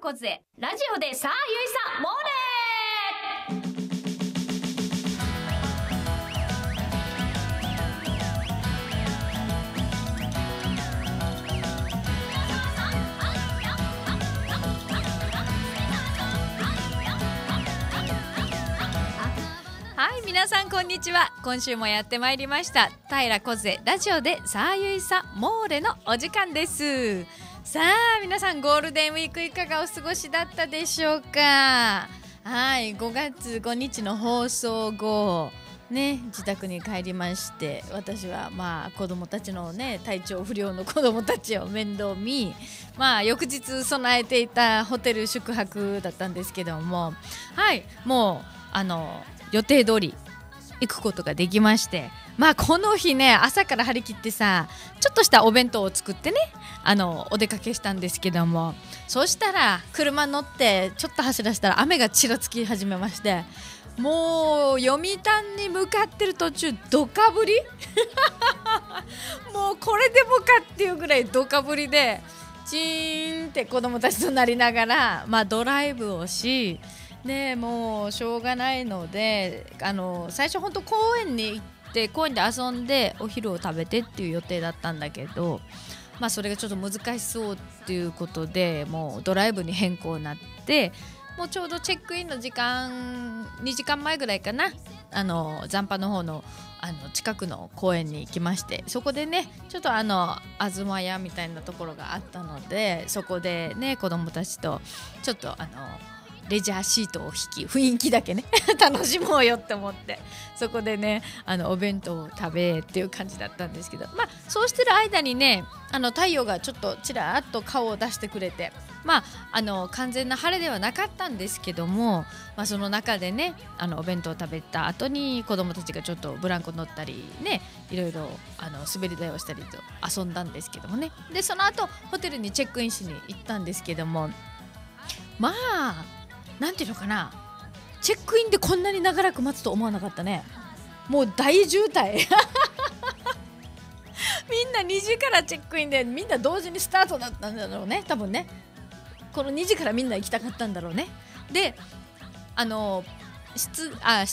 こずえラジオでさあゆいさんモーレーはい皆さんこんにちは今週もやってまいりました平小瀬ラジオでさあゆいさモーレのお時間ですさあ皆さんゴールデンウィークいかがお過ごしだったでしょうかはい5月5日の放送後ね、自宅に帰りまして私はまあ子供たちのね体調不良の子供たちを面倒見まあ翌日備えていたホテル宿泊だったんですけどもはいもうあの予定通り行くことができましてまあこの日ね朝から張り切ってさちょっとしたお弁当を作ってねあのお出かけしたんですけどもそしたら車乗ってちょっと走らせたら雨がちらつき始めましてもう読谷に向かってる途中どかぶり もうこれでもかっていうぐらいどかぶりでチーンって子供たちとなりながら、まあ、ドライブをしね、もうしょうがないのであの最初本当公園に行ってで公園で遊んでお昼を食べてっていう予定だったんだけど、まあ、それがちょっと難しそうっていうことでもうドライブに変更になってもうちょうどチェックインの時間2時間前ぐらいかなあの残波の方のあの近くの公園に行きましてそこでねちょっとあの東屋みたいなところがあったのでそこでね子どもたちとちょっとあの。レジャーシートを引き雰囲気だけね 楽しもうよって思ってそこでねあのお弁当を食べっていう感じだったんですけどまあそうしてる間にねあの太陽がちょっとちらっと顔を出してくれてまああの完全な晴れではなかったんですけども、まあ、その中でねあのお弁当を食べた後に子どもたちがちょっとブランコ乗ったりねいろいろあの滑り台をしたりと遊んだんですけどもねでその後ホテルにチェックインしに行ったんですけどもまあ何ていうのかなチェックインでこんなに長らく待つと思わなかったねもう大渋滞 みんな2時からチェックインでみんな同時にスタートだったんだろうね多分ねこの2時からみんな行きたかったんだろうねであの室あ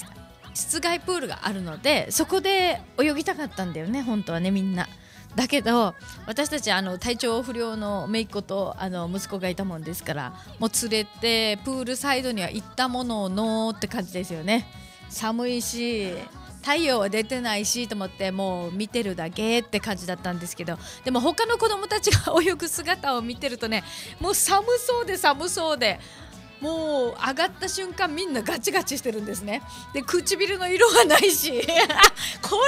室外プールがあるのでそこで泳ぎたかったんだよね本当はねみんなだけど私たちあの体調不良の姪っ子とあの息子がいたもんですからもう連れてプールサイドには行ったもののって感じですよね寒いし太陽は出てないしと思ってもう見てるだけって感じだったんですけどでも他の子どもたちが 泳ぐ姿を見てるとねもう寒そうで寒そうでもう上がった瞬間みんなガチガチしてるんですねで唇の色がないし こ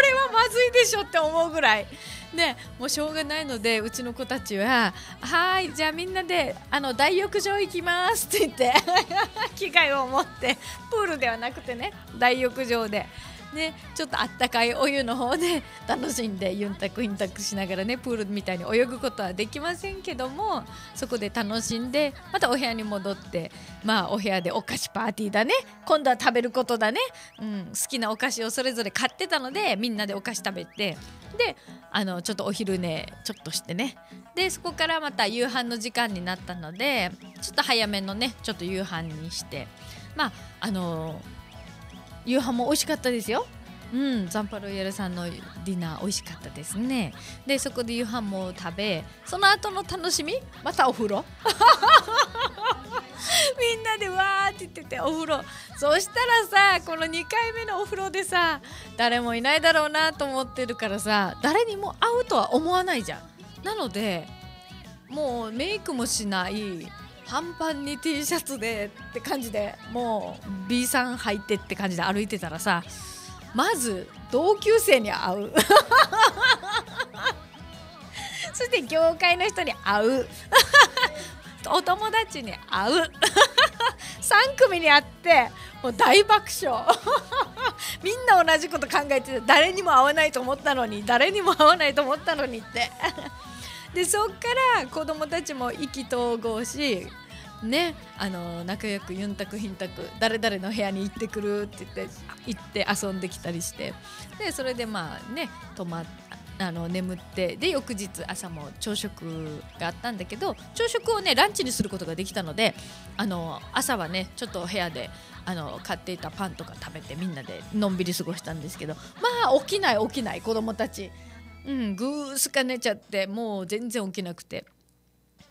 れはまずいでしょって思うぐらいでもうしょうがないのでうちの子たちは「はいじゃあみんなであの大浴場行きます」って言って 機械を持ってプールではなくてね大浴場で。ね、ちょっとあったかいお湯の方で楽しんでユンタクインタクしながらねプールみたいに泳ぐことはできませんけどもそこで楽しんでまたお部屋に戻ってまあお部屋でお菓子パーティーだね今度は食べることだね、うん、好きなお菓子をそれぞれ買ってたのでみんなでお菓子食べてであのちょっとお昼寝ちょっとしてねでそこからまた夕飯の時間になったのでちょっと早めのねちょっと夕飯にしてまああのー夕飯も美味しかったですよ。うん、ザンパロイヤルさんのディナー美味しかったですねでそこで夕飯も食べその後の楽しみまたお風呂 みんなでわーって言っててお風呂そしたらさこの2回目のお風呂でさ誰もいないだろうなと思ってるからさ誰にも会うとは思わないじゃんなのでもうメイクもしない半パンに T シャツでって感じでもう B さん履いてって感じで歩いてたらさまず同級生に会う そして業界の人に会う お友達に会う3組に会ってもう大爆笑 みんな同じこと考えてて誰にも会わないと思ったのに誰にも会わないと思ったのにってでそっから子供たちも意気投合しねあの仲良くユンタクヒンタク誰々の部屋に行ってくるって言って行って遊んできたりしてでそれでまあね泊まあの眠ってで翌日朝も朝食があったんだけど朝食をねランチにすることができたのであの朝はねちょっと部屋であの買っていたパンとか食べてみんなでのんびり過ごしたんですけどまあ起きない起きない子供たち。うんぐーすか寝ちゃってもう全然起きなくて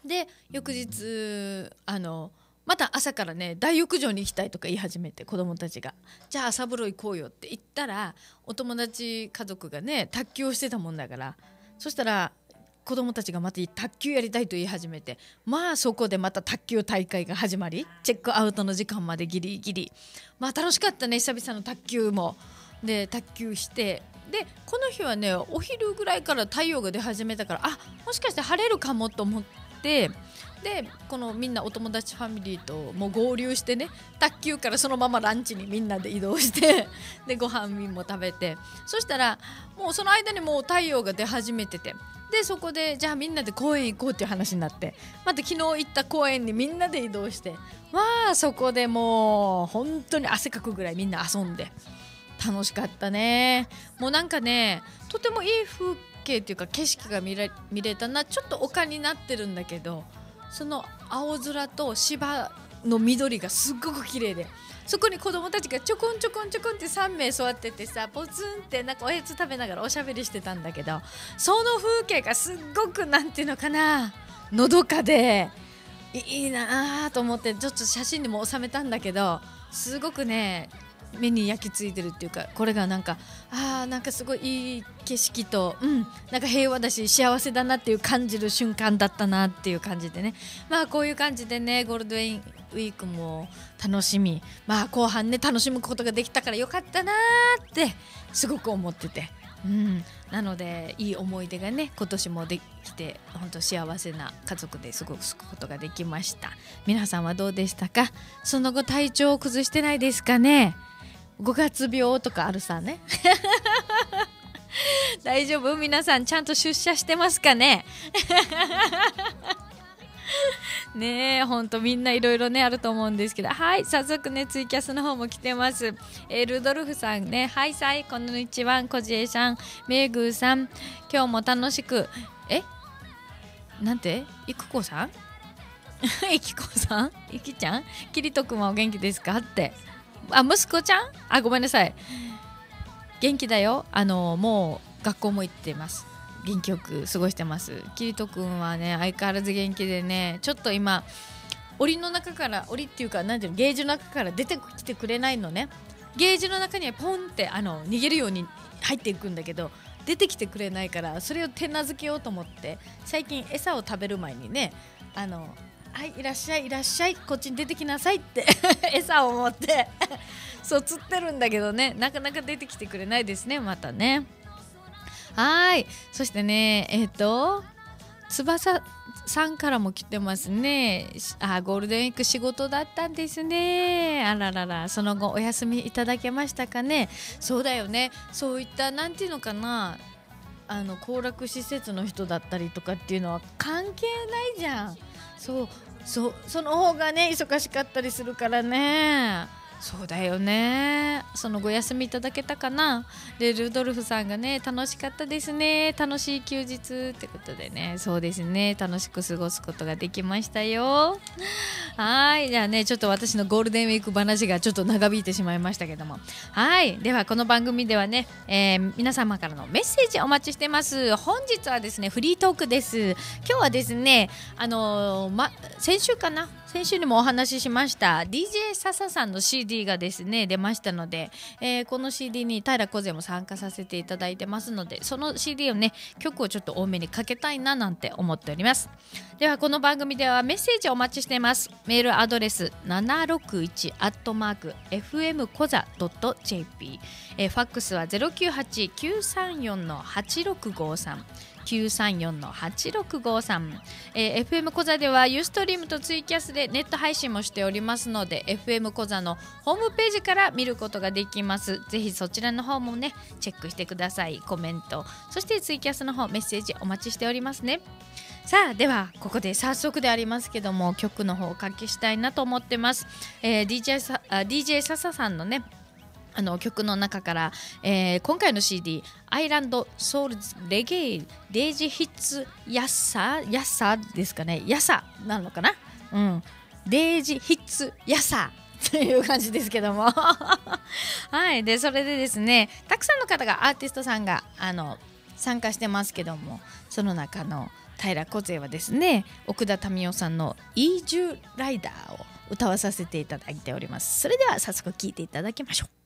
で翌日あのまた朝からね大浴場に行きたいとか言い始めて子供たちが「じゃあ朝風呂行こうよ」って言ったらお友達家族がね卓球をしてたもんだからそしたら子供たちがまた卓球やりたいと言い始めてまあそこでまた卓球大会が始まりチェックアウトの時間までギリギリまあ楽しかったね久々の卓球も。で卓球してでこの日はねお昼ぐらいから太陽が出始めたからあもしかして晴れるかもと思ってでこのみんなお友達ファミリーともう合流してね卓球からそのままランチにみんなで移動して でご飯んも食べてそしたらもうその間にもう太陽が出始めててでそこでじゃあみんなで公園行こうっていう話になってまた昨日行った公園にみんなで移動してまあそこでもう本当に汗かくぐらいみんな遊んで楽しかったねもうなんかねとてもいい風景っていうか景色が見れ見れたなちょっと丘になってるんだけどその青空と芝の緑がすっごく綺麗でそこに子供たちがちょこんちょこんちょこんって3名座っててさポツンってなんかおやつ食べながらおしゃべりしてたんだけどその風景がすっごくなんていうのかなのどかでいいなーと思ってちょっと写真にも収めたんだけどすごくね目に焼き付いてるっていうかこれがなんかあーなんかすごいいい景色と、うん、なんか平和だし幸せだなっていう感じる瞬間だったなっていう感じでねまあこういう感じでねゴールデンウィークも楽しみまあ後半ね楽しむことができたからよかったなってすごく思ってて。うん、なのでいい思い出がね今年もできて本当幸せな家族ですごくすことができました皆さんはどうでしたかその後体調を崩してないですかね5月病とかあるさね 大丈夫皆さんちゃんと出社してますかね ねえ、ほんとみんないろいろね、あると思うんですけど、はい、早速ね、ツイキャスの方も来てます。えー、ルドルフさんね、はいさい、こんにちは、こじえさん、めぐーさん、今日も楽しく、えなんていくこさん いきこさんいきちゃんきりとくんはお元気ですかって。あ息子ちゃんあごめんなさい元気だよあのもう学校も行ってます元気よく過ごしてますキリト君はね相変わらず元気でねちょっと今檻の中から檻っていうか何ていうのゲージの中から出てきてくれないのねゲージの中にはポンってあの逃げるように入っていくんだけど出てきてくれないからそれを手なずけようと思って最近餌を食べる前にねあのはいいらっしゃいいらっしゃいこっちに出てきなさいって 餌を持って そう釣ってるんだけどねなかなか出てきてくれないですねまたねはいそしてねえっ、ー、と翼さんからも来てますねあゴールデンウィーク仕事だったんですねあらららその後お休みいただけましたかねそうだよねそういった何ていうのかなあの行楽施設の人だったりとかっていうのは関係ないじゃんそうそうその方がね忙しかったりするからねそうだよねそのご休みいただけたかなでルドルフさんがね楽しかったですね楽しい休日ってことでねそうですね楽しく過ごすことができましたよはいじゃあねちょっと私のゴールデンウィーク話がちょっと長引いてしまいましたけどもはいではこの番組ではね、えー、皆様からのメッセージお待ちしてます本日はですねフリートークです今日はですねあのー、ま先週かな先週にもお話ししました DJ 笹さんの CD がですね出ましたので、えー、この CD に平小勢も参加させていただいてますのでその CD をね曲をちょっと多めにかけたいななんて思っておりますではこの番組ではメッセージをお待ちしていますメールアドレス761アットマーク FM .jp、えー、ファックスは098-934-8653 934の8653、え FM 小座ではユーストリームとツイキャスでネット配信もしておりますので FM 小座のホームページから見ることができますぜひそちらの方もねチェックしてくださいコメントそしてツイキャスの方メッセージお待ちしておりますねさあではここで早速でありますけども曲の方おかけしたいなと思ってます、えー、DJ, さ DJ 笹さんのねあの曲の中から、えー、今回の CD「アイランド・ソウルズ・レゲエ・デイジ・ヒッツ・ヤッサヤッサですかねヤサなのかなうんデイジ・ヒッツ・ヤサ という感じですけども はいでそれでですねたくさんの方がアーティストさんがあの参加してますけどもその中の平小勢はですね奥田民生さんの「イージュライダー」を歌わさせていただいておりますそれでは早速聴いていただきましょう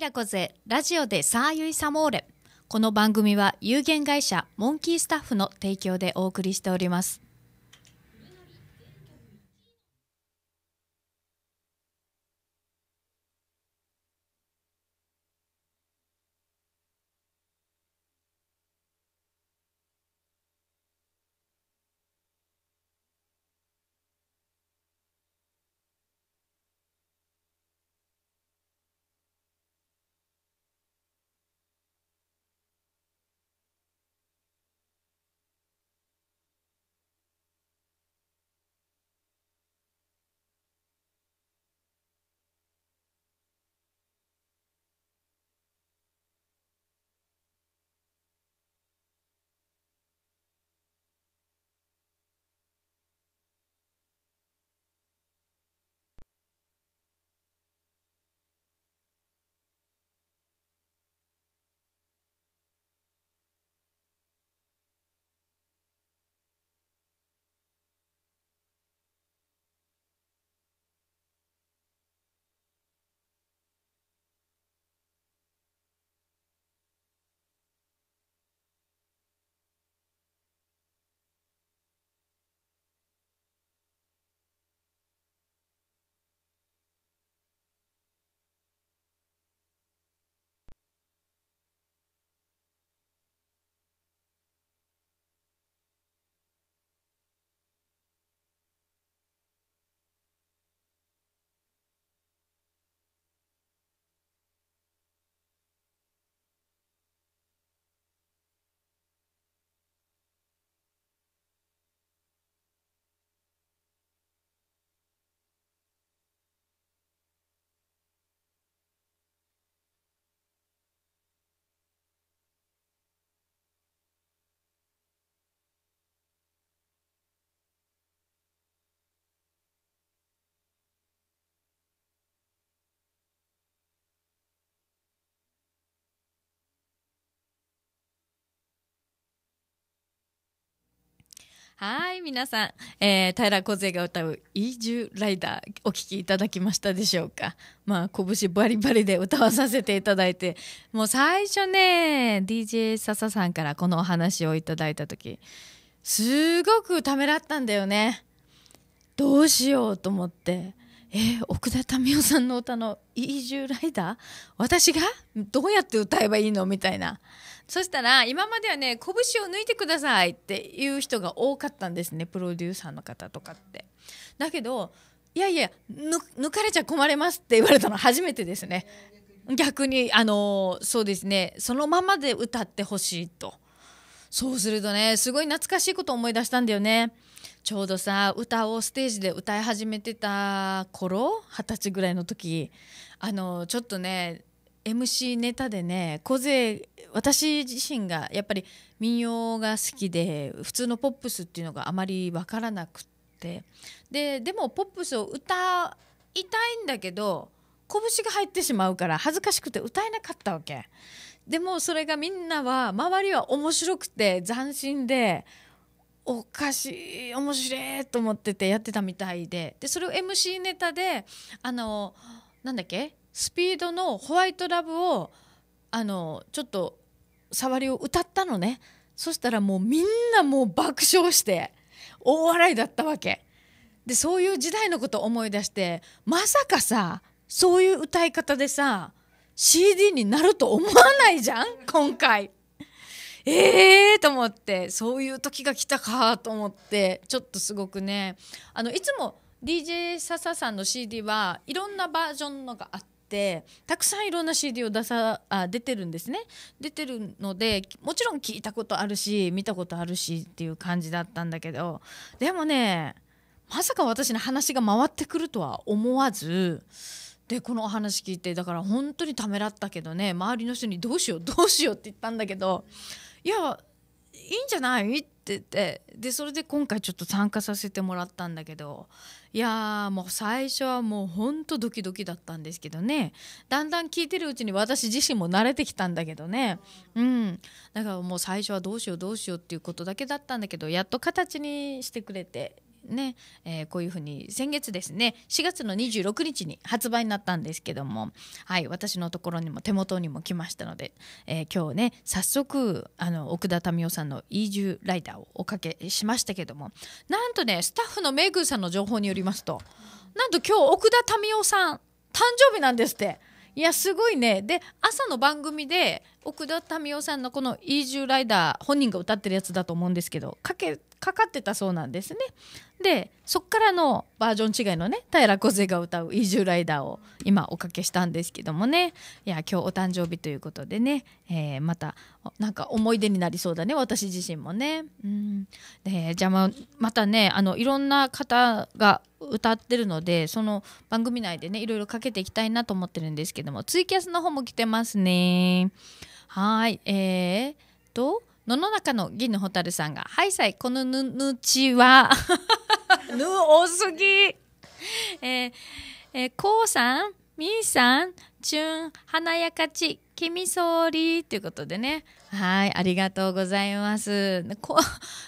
ラコゼラジオでサーユイサモーレこの番組は有限会社モンキースタッフの提供でお送りしておりますはい、皆さん、えー、平梢が歌う「イージュライダー」お聴きいただきましたでしょうか。まあ、拳バリバリで歌わさせていただいて、もう最初ね、DJ 笹さんからこのお話をいただいた時、すごくためらったんだよね。どうしようと思って。えー、奥田民生さんの歌の「イージュライダー」私がどうやって歌えばいいのみたいな。そしたら今まではね拳を抜いてくださいっていう人が多かったんですねプロデューサーの方とかって。だけどいやいや抜かれちゃ困りますって言われたの初めてですね。逆にあのそうですねそのままで歌ってほしいと。そうするとねすごい懐かしいこと思い出したんだよね。ちょうどさ歌をステージで歌い始めてた頃二十歳ぐらいの時あのちょっとね MC ネタでね小勢私自身がやっぱり民謡が好きで普通のポップスっていうのがあまり分からなくってででもポップスを歌いたいんだけど拳が入ってしまうから恥ずかしくて歌えなかったわけでもそれがみんなは周りは面白くて斬新でおかしい面白いと思っててやってたみたいででそれを MC ネタであのなんだっけスピードのホワイトラブをちょっと触りを歌ったのねそしたらもうみんなもう爆笑して大笑いだったわけでそういう時代のことを思い出してまさかさそういう歌い方でさ CD になると思わないじゃん今回。ええー、と思ってそういう時が来たかと思ってちょっとすごくねあのいつも DJ 笹さんの CD はいろんなバージョンのがあって。ってたくさんいろんな CD を出さあ出てるんですね出てるのでもちろん聞いたことあるし見たことあるしっていう感じだったんだけどでもねまさか私の話が回ってくるとは思わずでこのお話聞いてだから本当にためらったけどね周りの人に「どうしようどうしよう」って言ったんだけどいやいいんじゃないって言ってでそれで今回ちょっと参加させてもらったんだけどいやもう最初はもうほんとドキドキだったんですけどねだんだん聞いてるうちに私自身も慣れてきたんだけどねうんだからもう最初はどうしようどうしようっていうことだけだったんだけどやっと形にしてくれてね、えー、こういうふうに先月ですね4月の26日に発売になったんですけども、はい、私のところにも手元にも来ましたので、えー、今日ね早速あの奥田民生さんの「イージュライダー」をおかけしましたけどもなんとねスタッフのメグさんの情報によりますとなんと今日奥田民生さん誕生日なんですって。いやすごいねで朝の番組で奥田民生さんのこの「イージューライダー」本人が歌ってるやつだと思うんですけどかけかかってたそうなんですねでそっからのバージョン違いのね平梢が歌う「イージューライダー」を今おかけしたんですけどもねいや今日お誕生日ということでね、えー、またなんか思い出になりそうだね私自身もね。うんでじゃあままたねあのいろんな方が歌ってるのでその番組内でねいろいろかけていきたいなと思ってるんですけどもツイキャスの方も来てますね。はい、えー、と、野の中の銀の蛍さんが、はいさい、このぬ、ぬちは、ぬ多すぎ。えー、えー、こうさん、みーさん、チュン、華やかち、きみそりということでね。はい、ありがとうございます。こ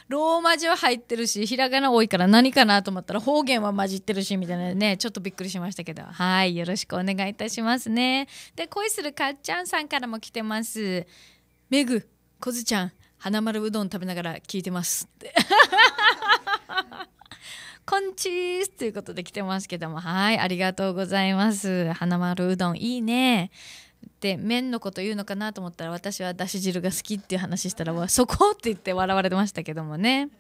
ローマ字は入ってるし、ひらがな多いから何かなと思ったら方言は混じってるし、みたいなね、ちょっとびっくりしましたけど。はい、よろしくお願いいたしますね。で、恋するかっちゃんさんからも来てます。めぐ、こずちゃん、花丸うどん食べながら聞いてます。ってこんちーすということで来てますけども、はい、ありがとうございます。花丸うどんいいね。で麺のこと言うのかなと思ったら私はだし汁が好きっていう話したらそこって言って笑われてましたけどもね。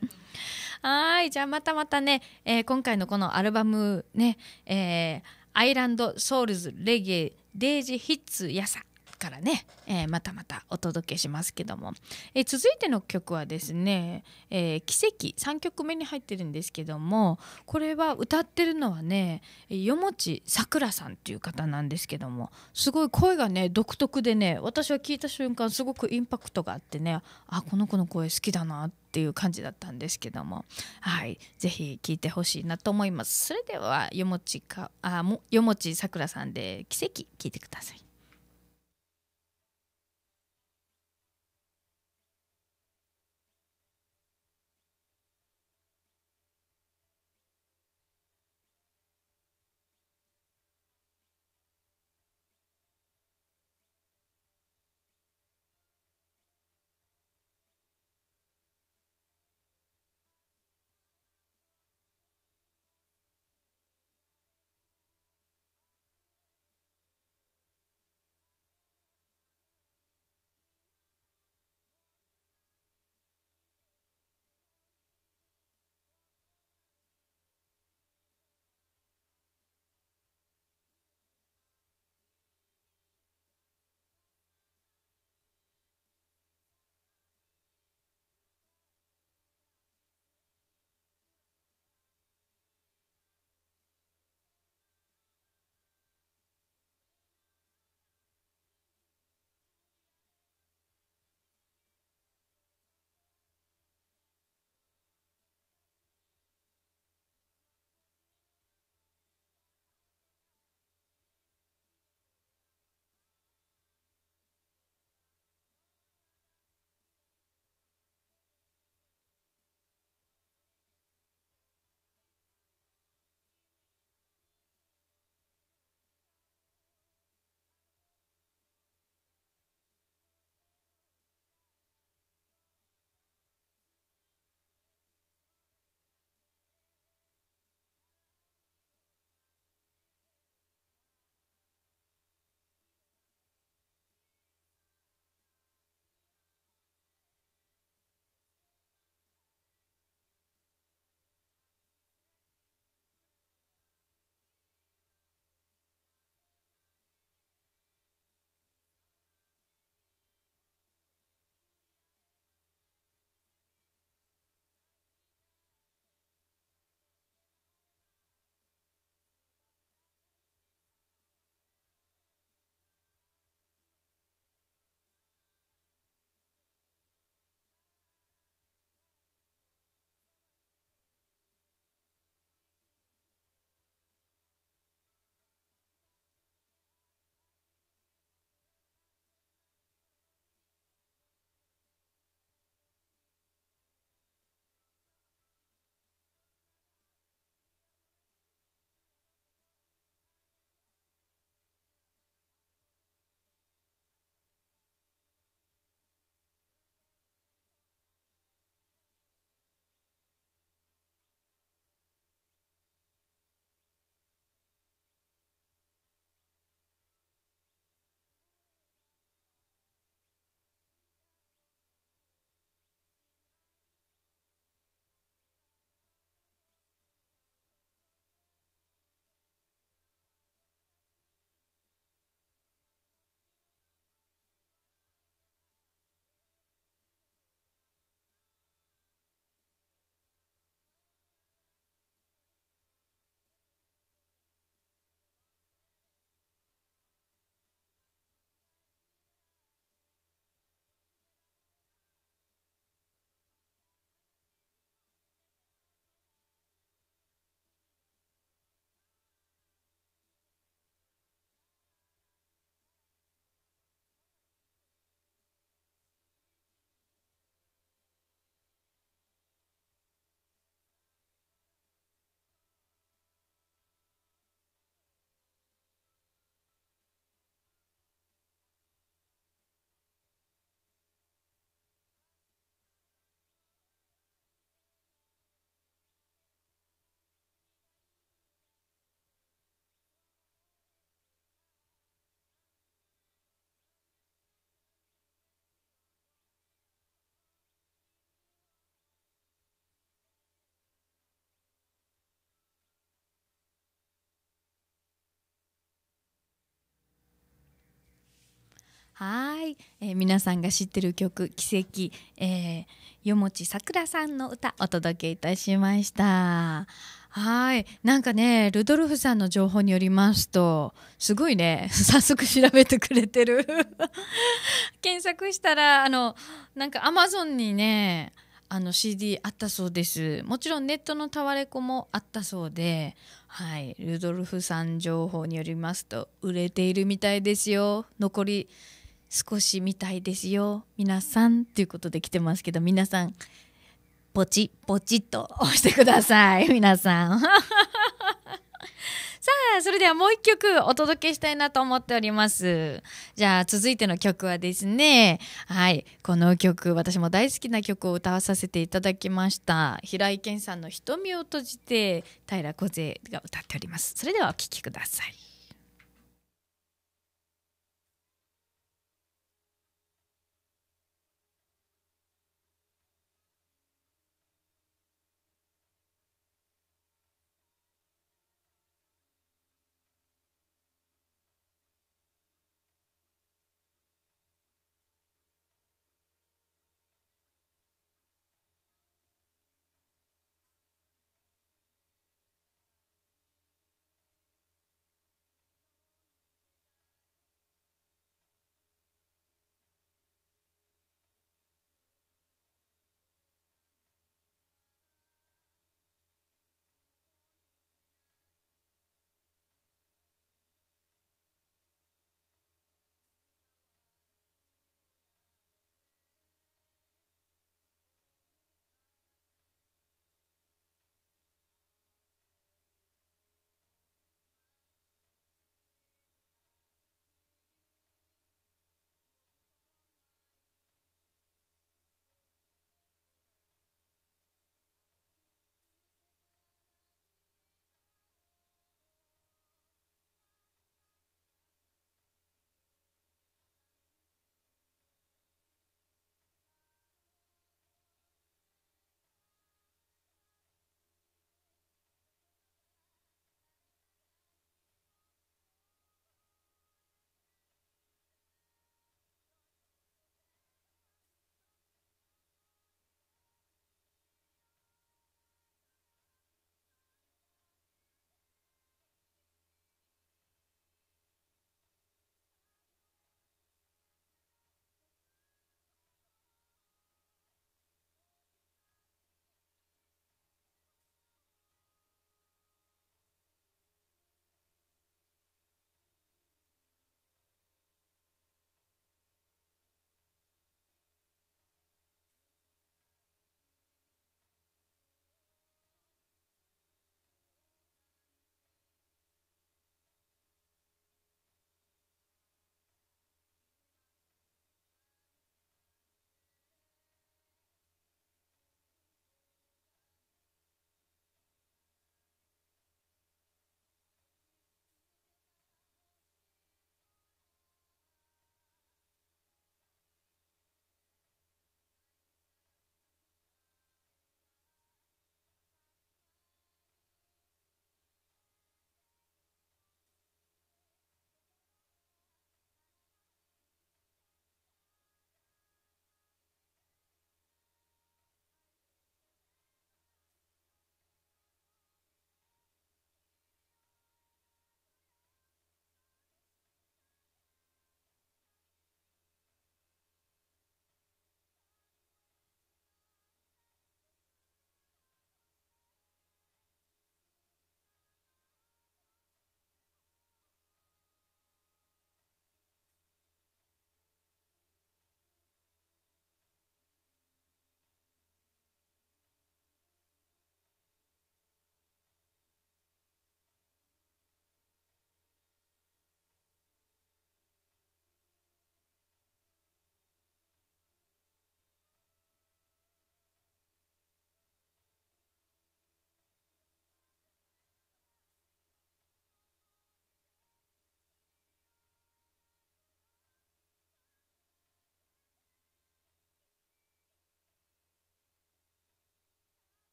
はいじゃあまたまたね、えー、今回のこのアルバムね、えー、アイランドソウルズレゲエデイジヒッツヤサ。からね、えー、またまたお届けしますけども、えー、続いての曲はですね「えー、奇跡」3曲目に入ってるんですけどもこれは歌ってるのはねよもちさくらさんっていう方なんですけどもすごい声がね独特でね私は聞いた瞬間すごくインパクトがあってねあこの子の声好きだなっていう感じだったんですけどもはい是非聴いてほしいなと思います。それではよもちかあもよもちさくらさんで「奇跡」聴いてください。はい、えー、皆さんが知ってる曲「奇跡」えー、よもちさくらさんの歌お届けいたしましたはいなんかねルドルフさんの情報によりますとすごいね 早速調べてくれてる 検索したらあのなんかアマゾンにねあの CD あったそうですもちろんネットのタワレコもあったそうではい、ルドルフさん情報によりますと売れているみたいですよ残り少し見たいですよ皆さんということで来てますけど皆さんポチポチっと 押してください皆さん さあそれではもう一曲お届けしたいなと思っておりますじゃあ続いての曲はですねはいこの曲私も大好きな曲を歌わさせていただきました平井健さんの「瞳を閉じて」平梢が歌っておりますそれではお聴きください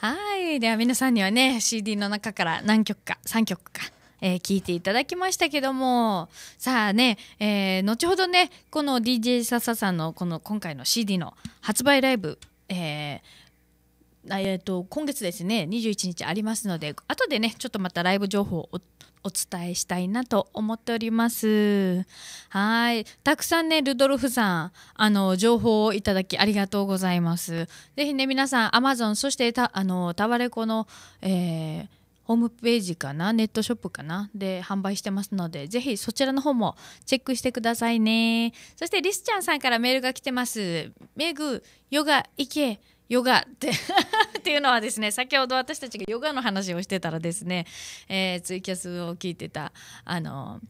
はい。では皆さんにはね、CD の中から何曲か、3曲か。えー、聞いていただきましたけどもさあね、えー、後ほどねこの DJ 笹さんのこの今回の CD の発売ライブ、えー、えーと、今月ですね21日ありますので後でねちょっとまたライブ情報をお伝えしたいなと思っておりますはいたくさんねルドルフさんあの情報をいただきありがとうございますぜひね皆さんアマゾンそしてたあのタワレコの、えー、ホームページかなネットショップかなで販売してますのでぜひそちらの方もチェックしてくださいねそしてリスちゃんさんからメールが来てますメグヨガ行けヨガって っていうのはですね先ほど私たちがヨガの話をしてたらですね、えー、ツイキャスを聞いてたあの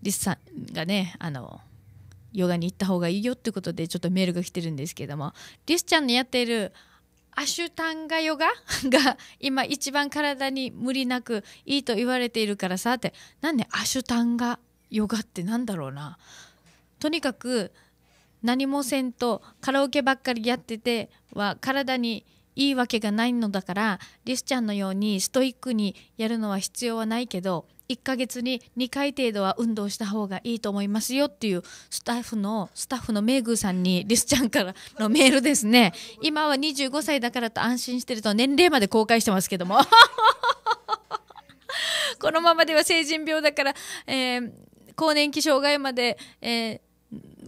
リスさんがねあのヨガに行った方がいいよってことでちょっとメールが来てるんですけどもリスちゃんのやっているアシュタンガヨガ が今一番体に無理なくいいと言われているからさってなんでアシュタンガヨガってなんだろうなとにかく何もせんとカラオケばっかりやってては体にいいわけがないのだからリスちゃんのようにストイックにやるのは必要はないけど1ヶ月に2回程度は運動した方がいいと思いますよっていうスタッフのスタッフのメイグーさんにリスちゃんからのメールですね今は25歳だからと安心してると年齢まで公開してますけども このままでは成人病だから、えー、更年期障害まで、えー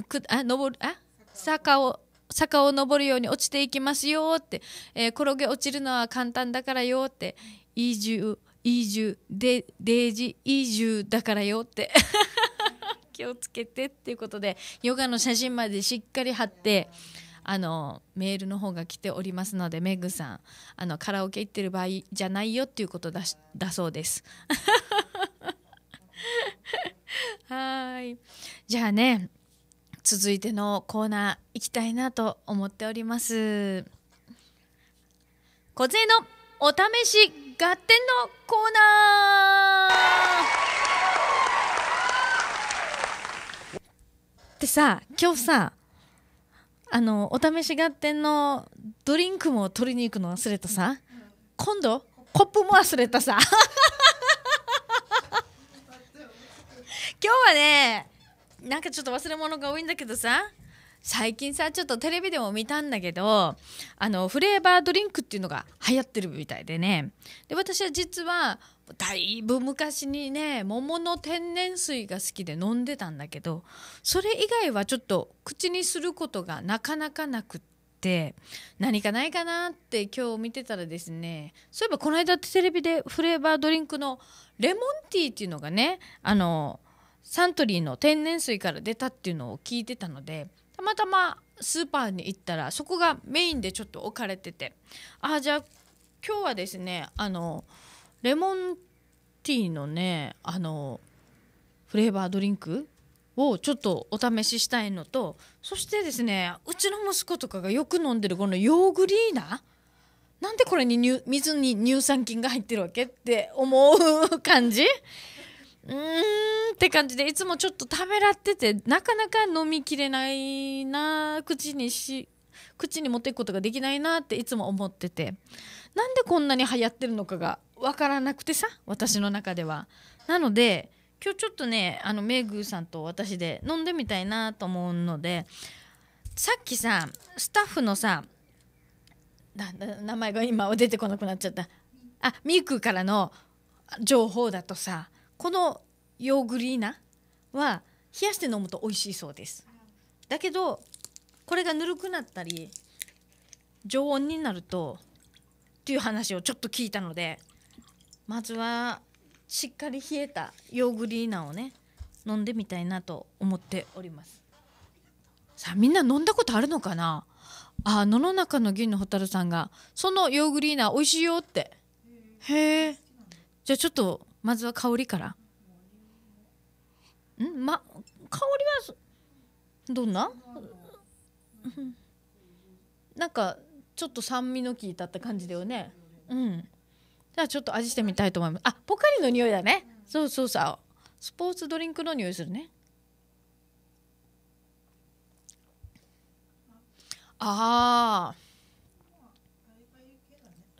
くあ登るあ坂を坂を登るように落ちていきますよって、えー、転げ落ちるのは簡単だからよって移住移住でデージ移住だからよって 気をつけてっていうことでヨガの写真までしっかり貼ってあのメールの方が来ておりますのでメグさんあのカラオケ行ってる場合じゃないよっていうことだだそうです。はいじゃあね続いてのコーナー行きたいなと思っております小銭のお試し合点のコーナーでさ今日さあのお試し合点のドリンクも取りに行くの忘れたさ今度コップも忘れたさ 今日はねなんかちょっと忘れ物が多いんだけどさ最近さちょっとテレビでも見たんだけどあのフレーバードリンクっていうのが流行ってるみたいでねで私は実はだいぶ昔にね桃の天然水が好きで飲んでたんだけどそれ以外はちょっと口にすることがなかなかなくって何かないかなって今日見てたらですねそういえばこの間テレビでフレーバードリンクのレモンティーっていうのがねあのサントリーの天然水から出たっていうのを聞いてたのでたまたまスーパーに行ったらそこがメインでちょっと置かれててあじゃあ今日はですねあのレモンティーのねあのフレーバードリンクをちょっとお試ししたいのとそしてですねうちの息子とかがよく飲んでるこのヨーグリーナなんでこれに水に乳酸菌が入ってるわけって思う感じうーんって感じでいつもちょっとためらっててなかなか飲みきれないな口にし口に持っていくことができないなっていつも思っててなんでこんなに流行ってるのかが分からなくてさ私の中では。なので今日ちょっとねあのメグさんと私で飲んでみたいなと思うのでさっきさスタッフのさ名前が今は出てこなくなっちゃったあミクからの情報だとさこのヨーグリーナは冷やして飲むと美味しいそうですだけどこれがぬるくなったり常温になるとっていう話をちょっと聞いたのでまずはしっかり冷えたヨーグリーナをね飲んでみたいなと思っておりますさあみんな飲んだことあるのかなあ野の中の銀の蛍さんがそのヨーグリーナ美味しいよってへえじゃあちょっとまずは香りからんま香りはどんな なんかちょっと酸味の効いたって感じだよねうんじゃあちょっと味してみたいと思いますあポカリの匂いだねそうそうさスポーツドリンクの匂いするねああ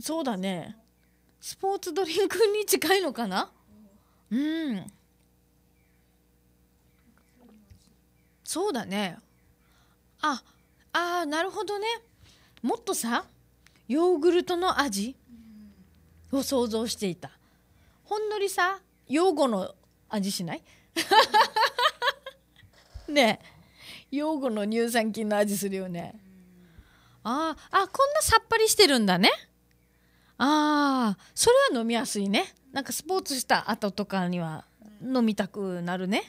そうだねスポーツドリンクに近いのかなうんそうだねああなるほどねもっとさヨーグルトの味を想像していたほんのりさヨーゴの味しない ねえヨーゴの乳酸菌の味するよねああこんなさっぱりしてるんだねああそれは飲みやすいねなんかスポーツした後とかには飲みたくなるね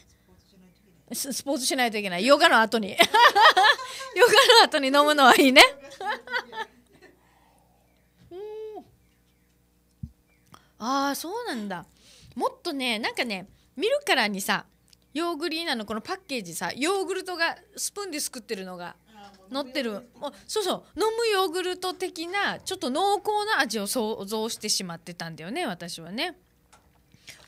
スポーツしないといけないヨガの後に ヨガの後に飲むのはいいね ああそうなんだもっとねなんかね見るからにさヨーグリーナのこのパッケージさヨーグルトがスプーンですくってるのが乗ってるあそうそう飲むヨーグルト的なちょっと濃厚な味を想像してしまってたんだよね私はね。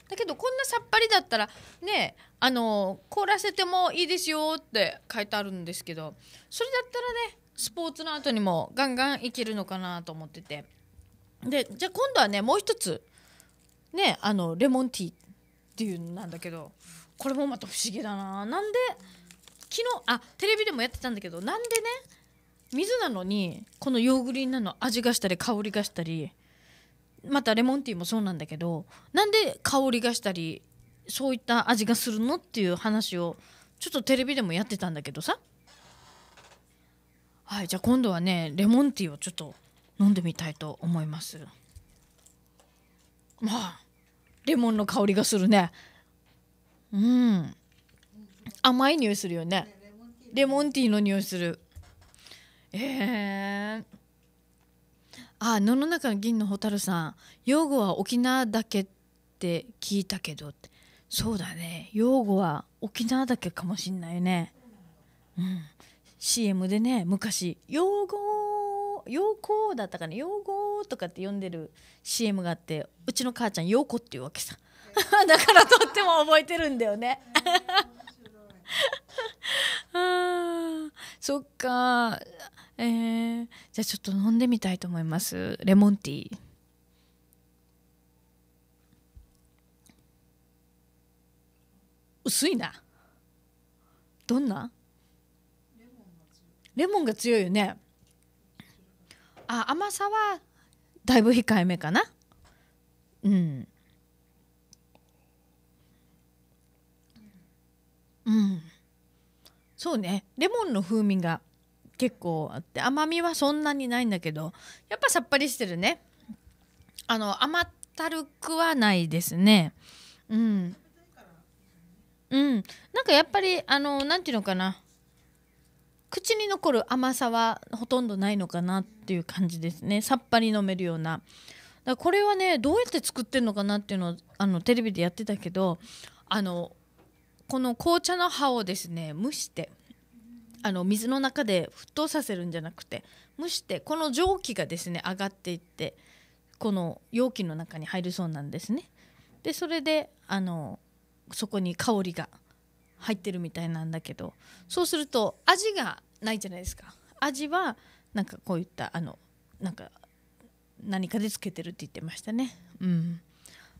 だけどこんなさっぱりだったらねあの凍らせてもいいですよって書いてあるんですけどそれだったらねスポーツの後にもガンガンいけるのかなと思っててでじゃあ今度はねもう一つねあのレモンティーっていうのなんだけどこれもまた不思議だななんで昨日あテレビでもやってたんだけどなんでね水なのにこのヨーグリンなの味がしたり香りがしたりまたレモンティーもそうなんだけどなんで香りがしたりそういった味がするのっていう話をちょっとテレビでもやってたんだけどさはいじゃあ今度はねレモンティーをちょっと飲んでみたいと思いますまあレモンの香りがするねうん甘い匂いするよねレモンティーの匂いするえー、あ野の中の銀の蛍さん用語は沖縄だけって聞いたけどそうだね用語は沖縄だけかもしんないねうん CM でね昔「用語用語」だったかな「用語」とかって呼んでる CM があってうちの母ちゃん「陽子」っていうわけさ だからとっても覚えてるんだよね あそっかえー、じゃあちょっと飲んでみたいと思いますレモンティー薄いなどんなレモンが強いよねあ甘さはだいぶ控えめかなうんうん、そうねレモンの風味が結構あって甘みはそんなにないんだけどやっぱさっぱりしてるねあの甘ったるくはないですねうんうんなんかやっぱりあの何て言うのかな口に残る甘さはほとんどないのかなっていう感じですねさっぱり飲めるようなだこれはねどうやって作ってるのかなっていうのをあのテレビでやってたけどあのこの紅茶の葉をですね蒸してあの水の中で沸騰させるんじゃなくて蒸してこの蒸気がですね上がっていってこの容器の中に入るそうなんですね。でそれであのそこに香りが入ってるみたいなんだけどそうすると味がないじゃないですか味はなんかこういったあのなんか何かでつけてるって言ってましたねうん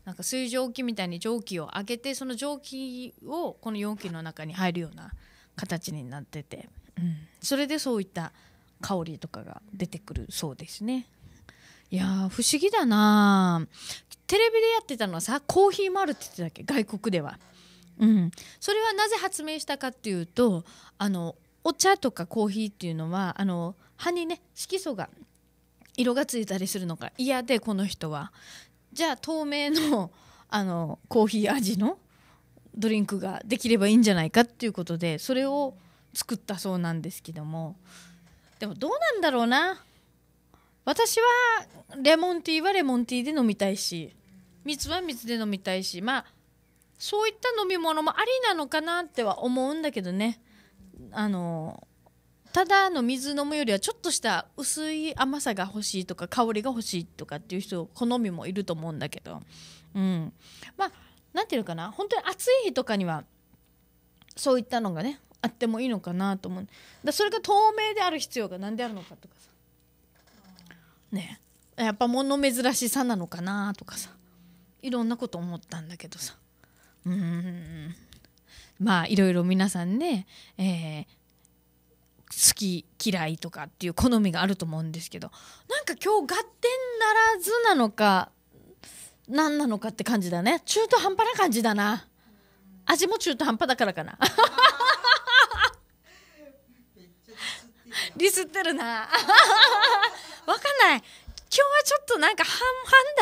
なんか水蒸気みたいに蒸気を上げてその蒸気をこの容器の中に入るような形になってて、うん、それでそういった香りとかが出てくるそうですね。いや不思議だなテレビでやってたのはさコーヒーマルって言ってたっけ外国では、うん、それはなぜ発明したかっていうとあのお茶とかコーヒーっていうのはあの葉にね色素が色がついたりするのが嫌でこの人はじゃあ透明のあのコーヒー味のドリンクができればいいんじゃないかっていうことでそれを作ったそうなんですけどもでもどうなんだろうな私はレモンティーはレモンティーで飲みたいし蜜は蜜で飲みたいしまあそういった飲み物もありなのかなっては思うんだけどねあのただの水飲むよりはちょっとした薄い甘さが欲しいとか香りが欲しいとかっていう人好みもいると思うんだけど、うん、まあ何て言うのかな本当に暑い日とかにはそういったのがねあってもいいのかなと思うだそれが透明である必要が何であるのかとかさねやっぱ物珍しさなのかなとかさいろんなこと思ったんだけどさうんまあいろいろ皆さんね、えー好き嫌いとかっていう好みがあると思うんですけどなんか今日合点ならずなのか何なのかって感じだね中途半端な感じだな味も中途半端だからかなリスってるなわかんない今日はちょっとなんか半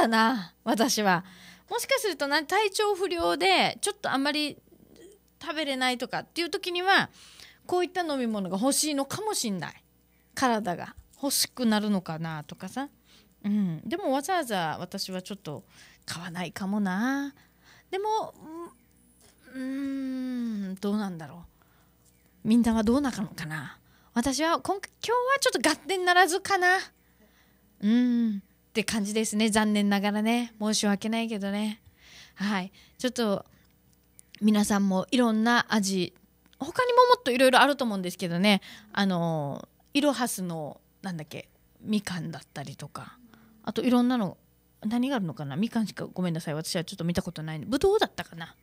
々だな私はもしかすると体調不良でちょっとあんまり食べれないとかっていう時にはこういった飲み物が欲しいのかもしんない体が欲しくなるのかなとかさ、うん、でもわざわざ私はちょっと買わないかもなでもうんどうなんだろうみんなはどうなのかな私は今今日はちょっと合点ならずかなうんって感じですね残念ながらね申し訳ないけどねはいちょっと皆さんもいろんな味他にももっといろいろあると思うんですけどねあのイロハスのなんだっけみかんだったりとかあといろんなの何があるのかなみかんしかごめんなさい私はちょっと見たことないぶどうだったかな、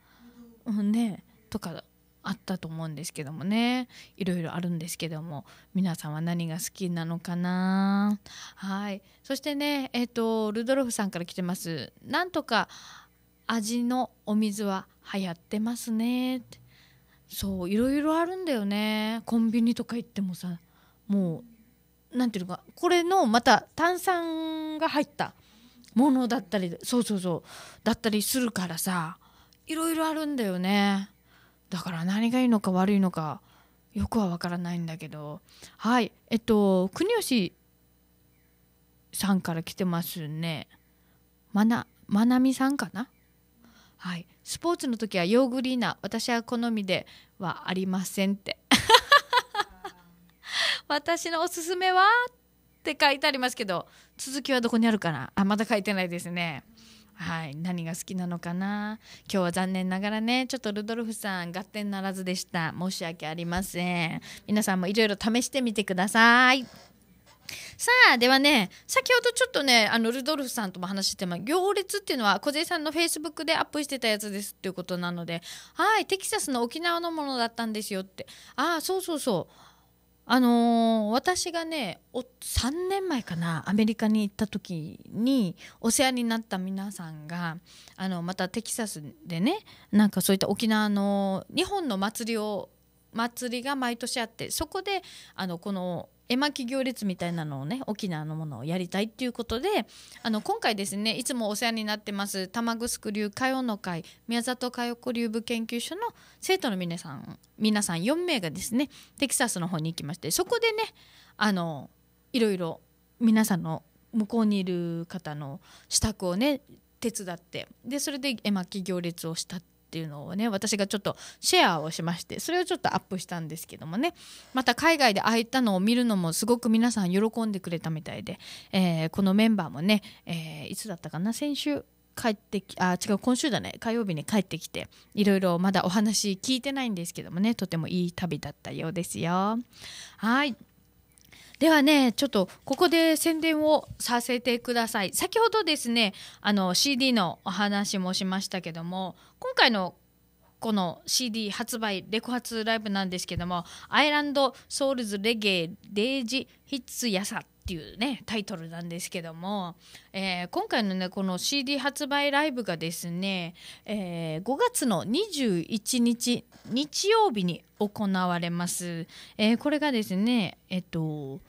うんねとかあったと思うんですけどもねいろいろあるんですけども皆さんは何が好きなのかなはいそしてねえっ、ー、とルドルフさんから来てますなんとか味のお水は流行ってますねってそういろいろあるんだよねコンビニとか行ってもさもうなんていうのかこれのまた炭酸が入ったものだったりそうそうそうだったりするからさいろいろあるんだよねだから何がいいのか悪いのかよくはわからないんだけどはいえっと国吉さんから来てますねまなまなみさんかなはい、スポーツの時はヨーグリーナ私は好みではありませんって 私のおすすめはって書いてありますけど続きはどこにあるかなあまだ書いてないですねはい何が好きなのかな今日は残念ながらねちょっとルドルフさん合点ならずでした申し訳ありません皆さんもいろいろ試してみてくださいさあではね先ほどちょっとねあのルドルフさんとも話してま行列っていうのは小杉さんのフェイスブックでアップしてたやつですっていうことなのではいテキサスの沖縄のものだったんですよってああそうそうそうあのー、私がねお3年前かなアメリカに行った時にお世話になった皆さんがあのまたテキサスでねなんかそういった沖縄の日本の祭りを祭りが毎年あってそこであのこの絵巻行列みたいなのをね沖縄のものをやりたいっていうことであの今回ですねいつもお世話になってます玉城流歌謡の会宮里佳代子流部研究所の生徒の皆さん皆さん4名がですねテキサスの方に行きましてそこでねあのいろいろ皆さんの向こうにいる方の支度をね手伝ってでそれで絵巻行列をしたってっていうのをね私がちょっとシェアをしましてそれをちょっとアップしたんですけどもねまた海外でああいったのを見るのもすごく皆さん喜んでくれたみたいで、えー、このメンバーもね、えー、いつだったかな先週帰ってきあ違う今週だね火曜日に帰ってきていろいろまだお話聞いてないんですけどもねとてもいい旅だったようですよ。はいではねちょっとここで宣伝をさせてください先ほどですねあの CD のお話もしましたけども今回のこの CD 発売レコ発ライブなんですけども「アイランド・ソウルズ・レゲエ・デイジ・ヒッツ・ヤサ」っていうねタイトルなんですけども、えー、今回のねこの CD 発売ライブがですね、えー、5月の21日日曜日に行われます、えー、これがですねえっと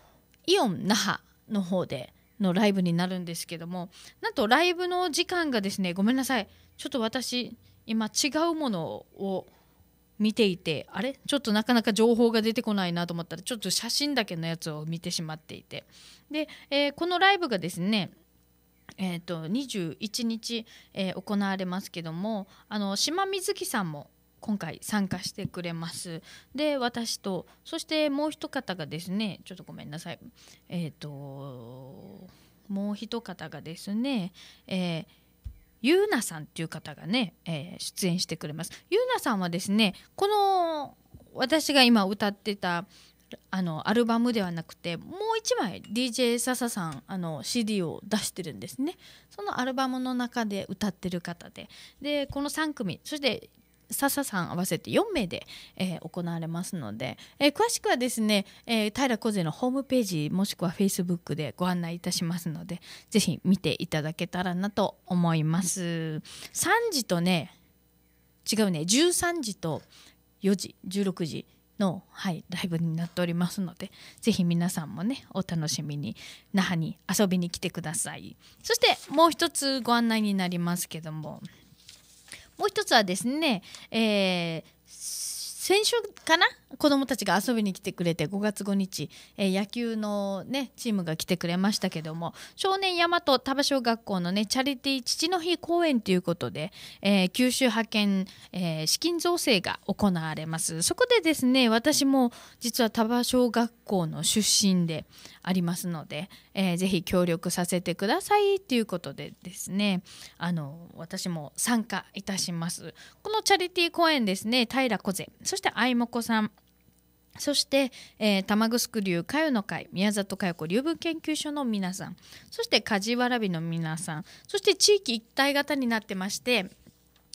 イオン那覇の方でのライブになるんですけどもなんとライブの時間がですねごめんなさいちょっと私今違うものを見ていてあれちょっとなかなか情報が出てこないなと思ったらちょっと写真だけのやつを見てしまっていてで、えー、このライブがですねえーと、21日、えー、行われますけどもあの島水木さんも今回参加してくれますで私とそしてもう一方がですねちょっとごめんなさいえっ、ー、ともう一方がですね、えーゆうなさんっていう方がね、えー、出演してくれます。ゆうなさんはですねこの私が今歌ってたあのアルバムではなくてもう一枚 DJ サさんあの CD を出してるんですねそのアルバムの中で歌ってる方ででこの3組そして笹さん合わせて4名で、えー、行われますので、えー、詳しくはですね、えー、平小勢のホームページもしくはフェイスブックでご案内いたしますのでぜひ見ていただけたらなと思います3時とね違うね13時と4時16時の、はい、ライブになっておりますのでぜひ皆さんもねお楽しみに那覇に遊びに来てくださいそしてもう一つご案内になりますけどももう一つはですね、えー先週かな子どもたちが遊びに来てくれて5月5日、えー、野球の、ね、チームが来てくれましたけども少年大和多摩小学校の、ね、チャリティー父の日公演ということで、えー、九州派遣、えー、資金造成が行われますそこでですね私も実は多摩小学校の出身でありますので、えー、ぜひ協力させてくださいということでですねあの私も参加いたしますこのチャリティー公演ですね平小瀬そして愛もこさんそして、えー、玉城流かゆの会宮里佳代子流文研究所の皆さんそして梶原らびの皆さんそして地域一体型になってまして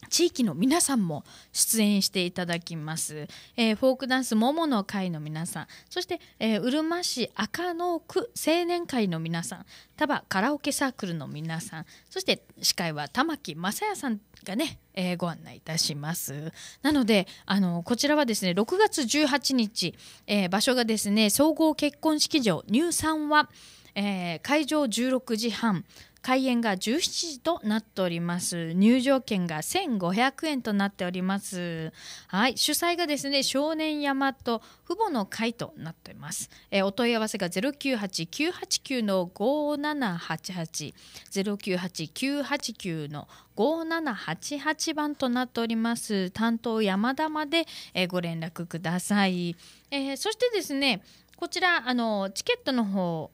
地域の皆さんも出演していただきます、えー、フォークダンスももの会の皆さんそして、えー、うるま市赤の区青年会の皆さん多摩カラオケサークルの皆さんそして司会は玉木正也さんがね、えー、ご案内いたしますなのであのこちらはですね6月18日、え場所がですね総合結婚式場入山は、え会場16時半開演が17時となっております入場券が1500円となっておりますはい主催がですね少年山と父母の会となっています、えお問い合わせが098989の5788 098989の5788番となっております担当山田まで、えご連絡ください、えー、そしてですねこちらあのチケットの方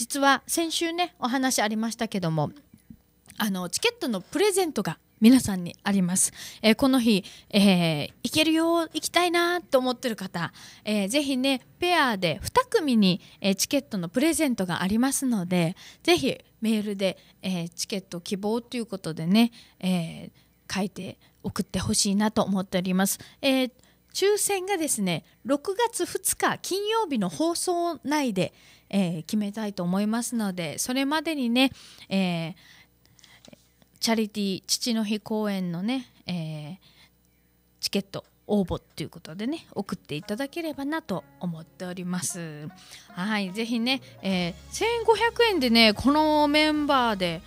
実は先週ねお話ありましたけどもあのチケットのプレゼントが皆さんにあります。えー、この日、えー、行けるよ、行きたいなと思ってる方、えー、ぜひね、ペアで2組に、えー、チケットのプレゼントがありますので、ぜひメールで、えチケット希望ということでね、え書いて送ってほしいなと思っております。え抽選がですね、6月2日金曜日の放送内で、えー、決めたいと思いますのでそれまでにね、えー、チャリティー父の日公演のね、えー、チケット応募っていうことでね送っていただければなと思っておりますはいぜひね、え1500円でねこのメンバーで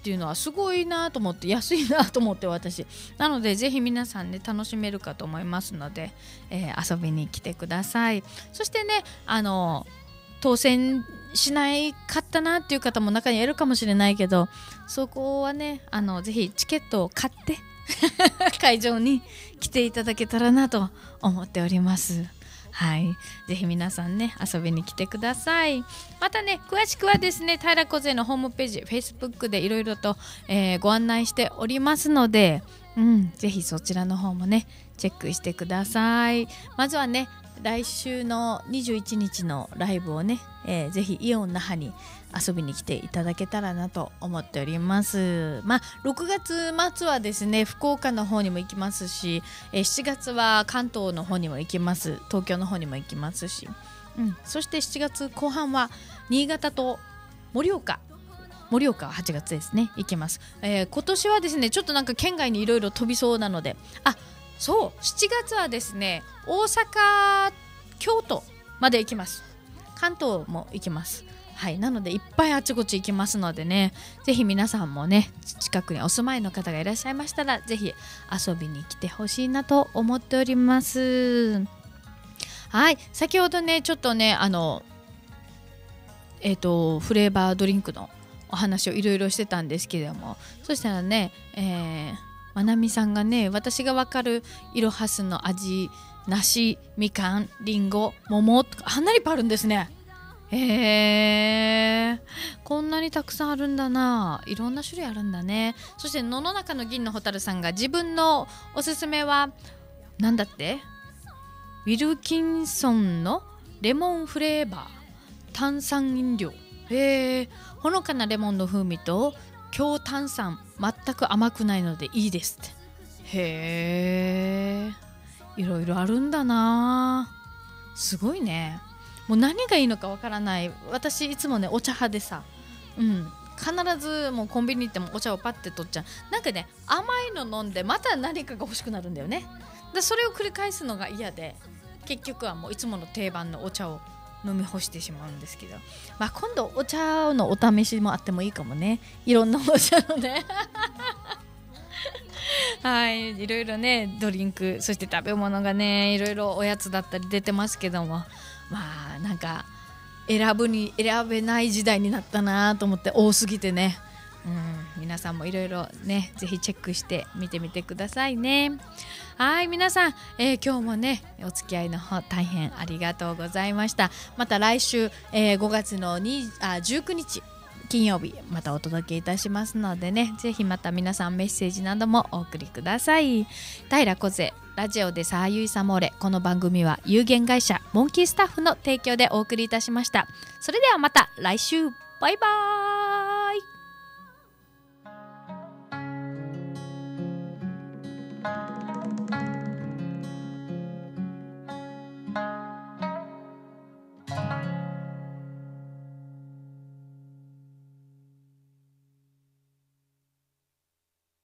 っていうのはすごいなと思って安いなと思って私なのでぜひ皆さんね楽しめるかと思いますので、えー、遊びに来てくださいそしてねあのー当選しないかったなっていう方も中にいるかもしれないけどそこはねあのぜひチケットを買って 会場に来ていただけたらなと思っております。はい、ぜひ皆さんね遊びに来てくださいまたね詳しくはですね平子勢のホームページ Facebook でいろいろと、えー、ご案内しておりますので、うん、ぜひそちらの方もねチェックしてくださいまずはね来週の21日のライブをね、えー、ぜひイオン那覇に遊びに来ていただけたらなと思っておりますまあ6月末はですね福岡の方にも行きますし、えー、7月は関東の方にも行きます東京の方にも行きますし、うん、そして7月後半は新潟と盛岡盛岡は8月ですね行きます、えー、今年はですねちょっとなんか県外にいろいろ飛びそうなのであっそう7月はですね大阪京都まで行きます関東も行きますはいなのでいっぱいあちこち行きますのでねぜひ皆さんもね近くにお住まいの方がいらっしゃいましたらぜひ遊びに来てほしいなと思っておりますはい先ほどねちょっとねあのえっ、ー、とフレーバードリンクのお話をいろいろしてたんですけれどもそしたらね、えーまなみさんがね私がわかるいろはすの味梨みかんりんご桃とかあんなにいっぱいあるんですねへえこんなにたくさんあるんだないろんな種類あるんだねそして野の中の銀の蛍さんが自分のおすすめは何だってウィルキンソンのレモンフレーバー炭酸飲料へえほのかなレモンの風味と強炭酸全く甘くないのでいいですってへえいろいろあるんだなすごいねもう何がいいのかわからない私いつもねお茶派でさうん必ずもうコンビニ行ってもお茶をパッて取っちゃうなんかね甘いの飲んでまた何かが欲しくなるんだよねだそれを繰り返すのが嫌で結局はもういつもの定番のお茶を飲み干してしまうんですけど、まあ、今度お茶のお試しもあってもいいかもねいろんなお茶のね はいいろいろねドリンクそして食べ物がねいろいろおやつだったり出てますけどもまあなんか選ぶに選べない時代になったなと思って多すぎてね、うん、皆さんもいろいろねぜひチェックして見てみてくださいね。はい皆さん、えー、今日もねお付き合いの方大変ありがとうございましたまた来週、えー、5月の2あ19日金曜日またお届けいたしますのでねぜひまた皆さんメッセージなどもお送りください平小瀬ラジオでさあゆいさもれこの番組は有限会社モンキースタッフの提供でお送りいたしましたそれではまた来週バイバーイ